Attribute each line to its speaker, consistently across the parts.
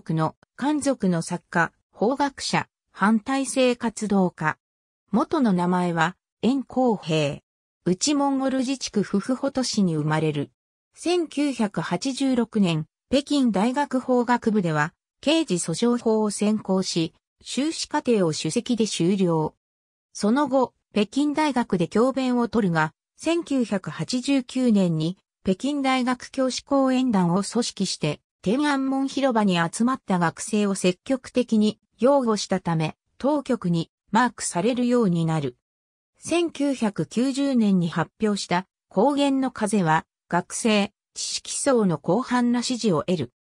Speaker 1: 国の漢族の作家、法学者、反体制活動家。元の名前は、円光平。内モンゴル自治区フフホト市に生まれる。1986年、北京大学法学部では、刑事訴訟法を専攻し、修士課程を主席で修了。その後、北京大学で教鞭を取るが、1989年に北京大学教師講演団を組織して、天安門広場に集まった学生を積極的に擁護したため、当局にマークされるようになる。1990年に発表した高原の風は学生、知識層の広範な支持を得る。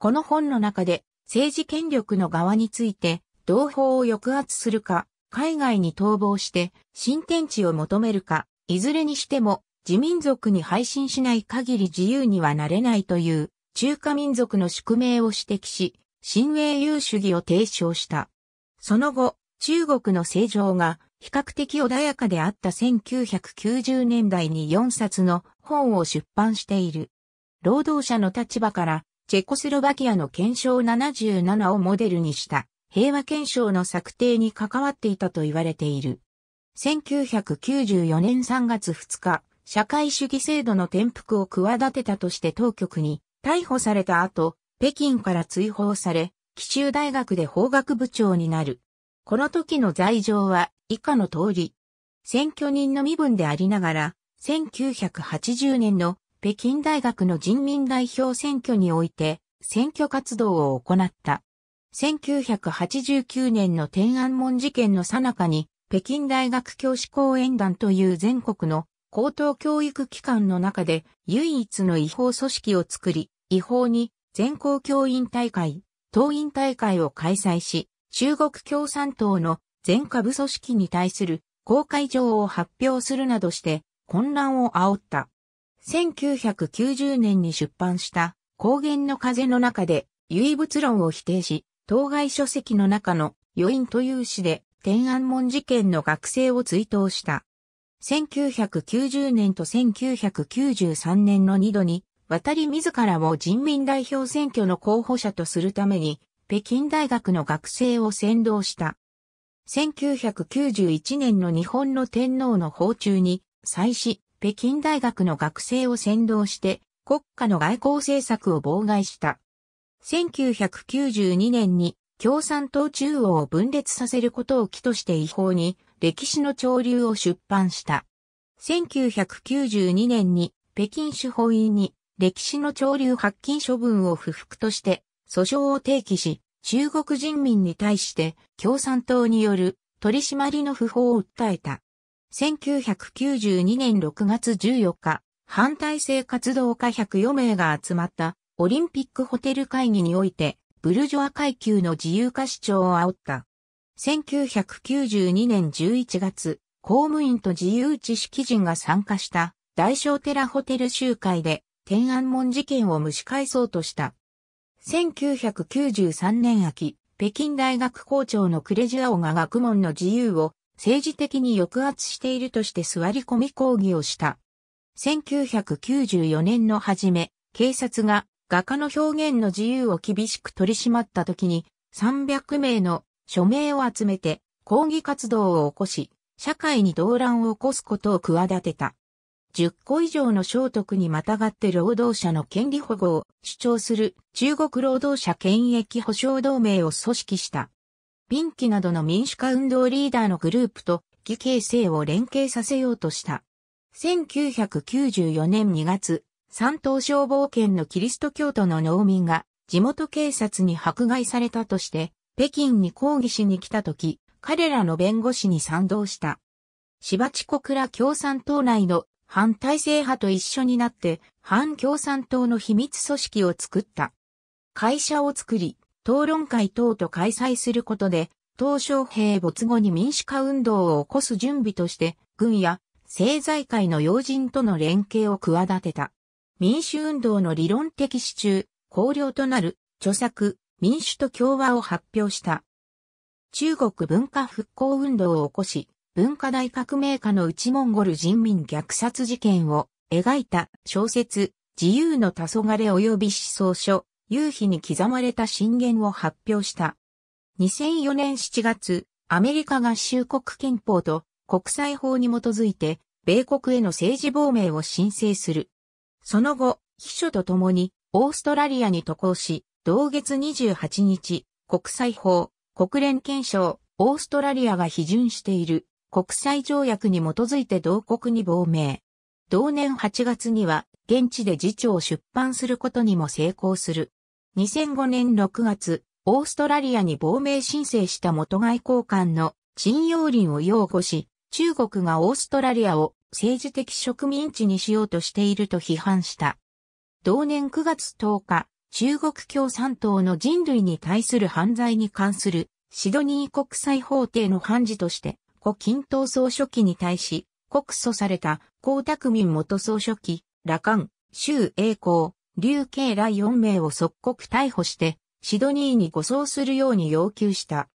Speaker 1: この本の中で政治権力の側について同胞を抑圧するか、海外に逃亡して新天地を求めるか、いずれにしても自民族に配信しない限り自由にはなれないという中華民族の宿命を指摘し、新英雄主義を提唱した。その後、中国の政情が比較的穏やかであった1990年代に4冊の本を出版している。労働者の立場からチェコスロバキアの憲章77をモデルにした平和憲章の策定に関わっていたと言われている。1994年3月2日、社会主義制度の転覆を企てたとして当局に逮捕された後、北京から追放され、紀州大学で法学部長になる。この時の罪状は以下の通り。選挙人の身分でありながら、1980年の北京大学の人民代表選挙において選挙活動を行った。1989年の天安門事件の最中に、北京大学教師講演団という全国の高等教育機関の中で唯一の違法組織を作り、違法に全校教員大会、党員大会を開催し、中国共産党の全下部組織に対する公開状を発表するなどして混乱を煽った。1990年に出版した高原の風の中で唯物論を否定し、当該書籍の中の余韻という詩で天安門事件の学生を追悼した。1990年と1993年の2度に渡り自らも人民代表選挙の候補者とするために、北京大学の学生を先導した。1991年の日本の天皇の訪中に、再始、北京大学の学生を先導して、国家の外交政策を妨害した。1992年に共産党中央を分裂させることを起として違法に歴史の潮流を出版した。1992年に北京司法院に歴史の潮流発禁処分を不服として、訴訟を提起し、中国人民に対して共産党による取り締まりの不法を訴えた。1992年6月14日、反体制活動家104名が集まったオリンピックホテル会議において、ブルジョア階級の自由化主張を煽った。1992年11月、公務員と自由知識人が参加した大テ寺ホテル集会で天安門事件を蒸し返そうとした。1993年秋、北京大学校長のクレジュアオが学問の自由を政治的に抑圧しているとして座り込み抗議をした。1994年の初め、警察が画家の表現の自由を厳しく取り締まった時に300名の署名を集めて抗議活動を起こし、社会に動乱を起こすことを企てた。10個以上の所徳にまたがって労働者の権利保護を主張する中国労働者権益保障同盟を組織した。ンキなどの民主化運動リーダーのグループと議形成を連携させようとした。1994年2月、山東消防険のキリスト教徒の農民が地元警察に迫害されたとして、北京に抗議しに来た時、彼らの弁護士に賛同した。芝地国ら共産党内の反体制派と一緒になって反共産党の秘密組織を作った。会社を作り、討論会等と開催することで、東小平没後に民主化運動を起こす準備として、軍や政財界の要人との連携を企てた。民主運動の理論的支柱、綱領となる著作、民主と共和を発表した。中国文化復興運動を起こし、文化大革命家の内モンゴル人民虐殺事件を描いた小説、自由の黄昏及び思想書、夕日に刻まれた信言を発表した。2004年7月、アメリカ合衆国憲法と国際法に基づいて、米国への政治亡命を申請する。その後、秘書と共にオーストラリアに渡航し、同月28日、国際法、国連憲章、オーストラリアが批准している国際条約に基づいて同国に亡命。同年8月には現地で次長を出版することにも成功する。2005年6月、オーストラリアに亡命申請した元外交官の陳陽林を擁護し、中国がオーストラリアを政治的植民地にしようとしていると批判した。同年9月10日、中国共産党の人類に対する犯罪に関するシドニー国際法廷の判事として胡錦涛総書記に対し、告訴された、江沢民元総書記、羅漢、周栄光、劉慶ら4名を即刻逮捕して、シドニーに護送するように要求した。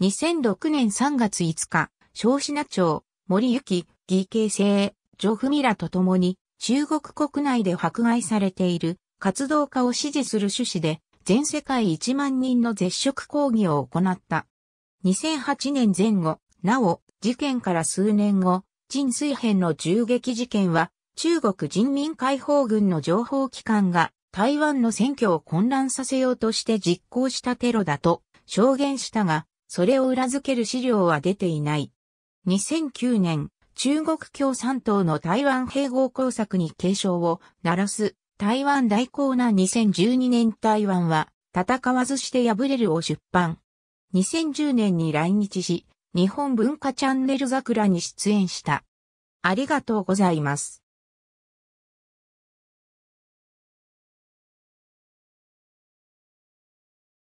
Speaker 1: 2006年3月5日、小品町、森幸、義慶生、女ミラと共に、中国国内で迫害されている活動家を支持する趣旨で、全世界1万人の絶食抗議を行った。2008年前後、なお、事件から数年後、陳水編の銃撃事件は、中国人民解放軍の情報機関が台湾の選挙を混乱させようとして実行したテロだと証言したが、それを裏付ける資料は出ていない。2009年、中国共産党の台湾併合工作に警鐘を鳴らす台湾大港な。2012年台湾は戦わずして敗れるを出版。2010年に来日し、日本文化チャンネル桜に出演した。ありがとうございます。